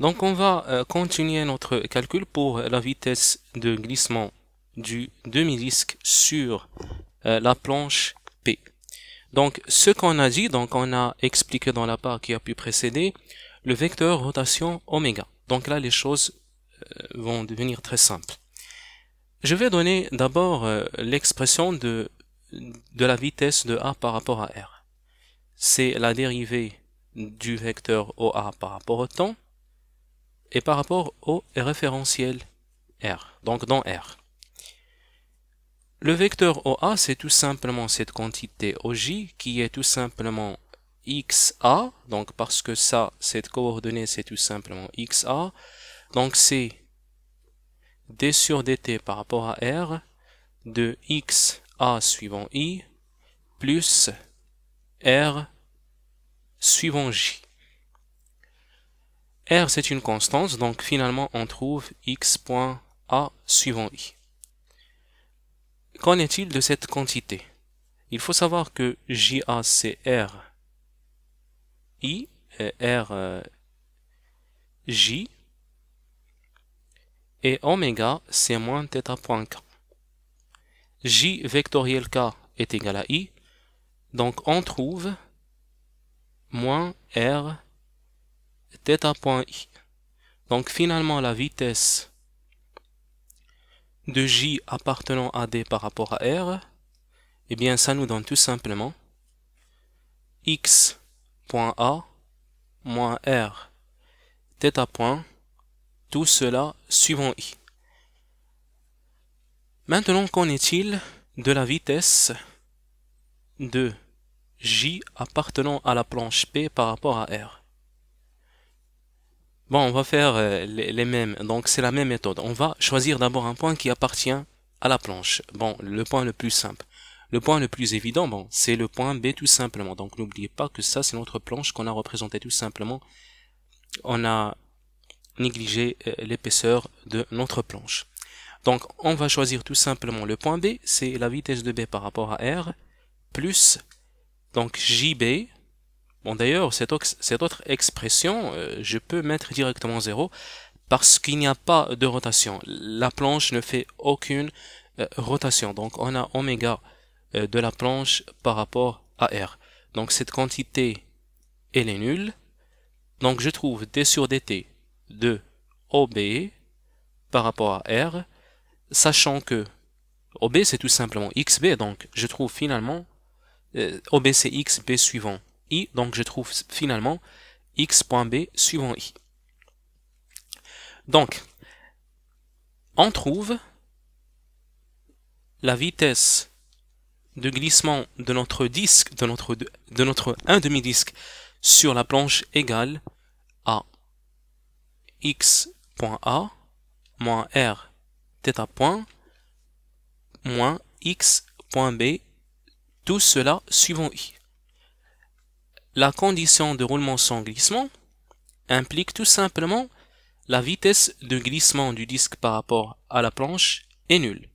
Donc on va euh, continuer notre calcul pour la vitesse de glissement du demi-disque sur euh, la planche P. Donc ce qu'on a dit, donc on a expliqué dans la part qui a pu précéder, le vecteur rotation ω. Donc là les choses euh, vont devenir très simples. Je vais donner d'abord l'expression de, de la vitesse de A par rapport à R. C'est la dérivée du vecteur OA par rapport au temps et par rapport au référentiel R, donc dans R. Le vecteur OA, c'est tout simplement cette quantité OJ qui est tout simplement XA, donc parce que ça, cette coordonnée, c'est tout simplement XA, donc c'est d sur dt par rapport à R de XA suivant I plus R suivant J. R c'est une constante, donc finalement on trouve x point a suivant i. Qu'en est-il de cette quantité Il faut savoir que j a c'est R I, R J et oméga c'est moins theta point J vectoriel K est égal à I, donc on trouve moins R θ point Donc finalement la vitesse de j appartenant à d par rapport à r, eh bien ça nous donne tout simplement x point a moins r θ point, tout cela suivant i. Maintenant, qu'en est-il de la vitesse de j appartenant à la planche p par rapport à r Bon, on va faire euh, les, mêmes. Donc, c'est la même méthode. On va choisir d'abord un point qui appartient à la planche. Bon, le point le plus simple. Le point le plus évident, bon, c'est le point B tout simplement. Donc, n'oubliez pas que ça, c'est notre planche qu'on a représentée tout simplement. On a négligé euh, l'épaisseur de notre planche. Donc, on va choisir tout simplement le point B. C'est la vitesse de B par rapport à R. Plus, donc, JB Bon, d'ailleurs, cette, autre expression, euh, je peux mettre directement 0 parce qu'il n'y a pas de rotation. La planche ne fait aucune euh, rotation. Donc, on a oméga euh, de la planche par rapport à R. Donc, cette quantité, elle est nulle. Donc, je trouve D sur dt de OB par rapport à R, sachant que OB, c'est tout simplement XB. Donc, je trouve finalement OB, c'est XB suivant donc je trouve finalement x.b suivant i. Donc, on trouve la vitesse de glissement de notre disque, de notre, de notre 1 demi-disque sur la planche égale à x.a moins r point moins x.b, tout cela suivant i. La condition de roulement sans glissement implique tout simplement la vitesse de glissement du disque par rapport à la planche est nulle.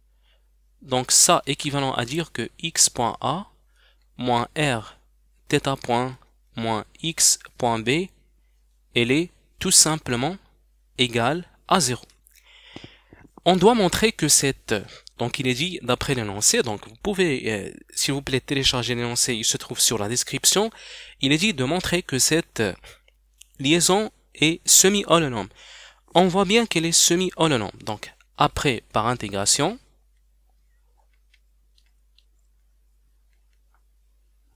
Donc ça équivalent à dire que x.a moins r point moins x.b elle est tout simplement égale à 0. On doit montrer que cette donc il est dit d'après l'énoncé, donc vous pouvez euh, s'il vous plaît télécharger l'énoncé, il se trouve sur la description, il est dit de montrer que cette euh, liaison est semi-holonome. On voit bien qu'elle est semi-holonome, donc après par intégration,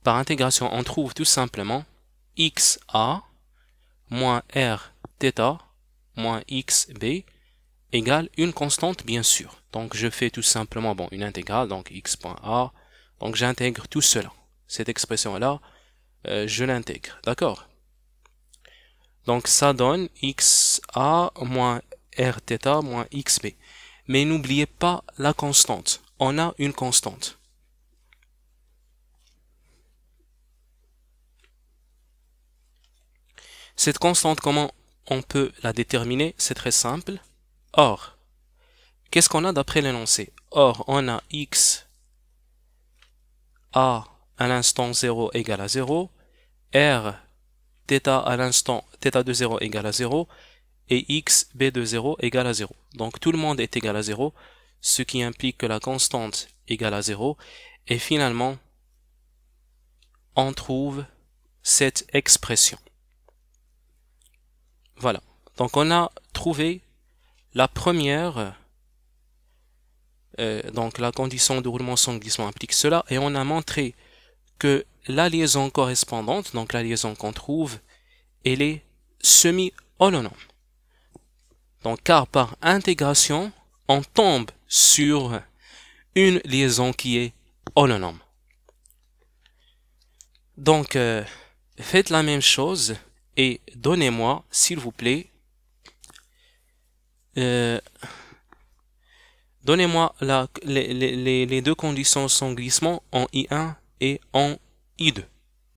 par intégration on trouve tout simplement xa moins r moins xb égale une constante bien sûr. Donc je fais tout simplement bon, une intégrale, donc x.a, donc j'intègre tout cela. Cette expression-là, euh, je l'intègre, d'accord Donc ça donne xa moins rθ moins xb. Mais n'oubliez pas la constante, on a une constante. Cette constante, comment on peut la déterminer C'est très simple. Or, qu'est-ce qu'on a d'après l'énoncé Or, on a x a à l'instant 0 égale à 0, r θ à l'instant θ de 0 égale à 0, et x b de 0 égale à 0. Donc tout le monde est égal à 0, ce qui implique que la constante égale à 0, et finalement, on trouve cette expression. Voilà. Donc on a trouvé la première, euh, donc la condition de roulement sans glissement implique cela, et on a montré que la liaison correspondante, donc la liaison qu'on trouve, elle est semi-holonome. Donc car par intégration, on tombe sur une liaison qui est holonome. Donc euh, faites la même chose et donnez-moi, s'il vous plaît, euh, donnez-moi les, les, les deux conditions sans glissement en I1 et en I2.